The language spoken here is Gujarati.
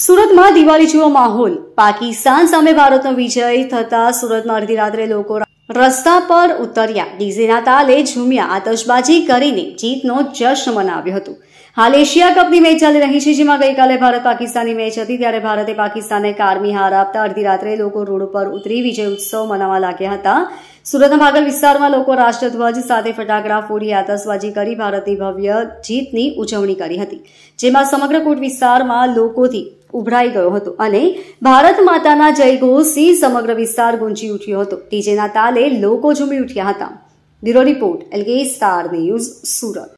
સુરતમાં દિવાળી જેવો માહોલ પાકિસ્તાન સામે ભારતનો વિજય થતા સુરતમાં અડધી રાત્રે લોકો રસ્તા પર ઉતર્યા ડીઝેના તાલે ઝૂમ્યા આતશબાજી કરીને જીતનો જશ્ન મનાવ્યો હતો હાલ એશિયા કપની મેચ ચાલી રહી છે જેમાં ગઈકાલે ભારત પાકિસ્તાનની મેચ હતી ત્યારે ભારતે પાકિસ્તાનને કારમી હાર આપતા અડધી રાત્રે લોકો રોડ પર ઉતરી વિજય ઉત્સવ મનાવવા લાગ્યા હતા સુરતના ભાગલ વિસ્તારમાં લોકો રાષ્ટ્રધ્વજ સાથે ફટાકડા ફોડી આતશબાજી કરી ભારતની ભવ્ય જીતની ઉજવણી કરી હતી જેમાં સમગ્ર કોટ વિસ્તારમાં લોકોથી ઉભરાઈ ગયો હતો અને ભારત માતાના જયઘોષથી સમગ્ર વિસ્તાર ગુંજી ઉઠ્યો હતો ટીજેના તાલે લોકો ઝૂમી ઉઠ્યા હતા બ્યુરો રિપોર્ટ એલગે સ્ટાર ન્યૂઝ સુરત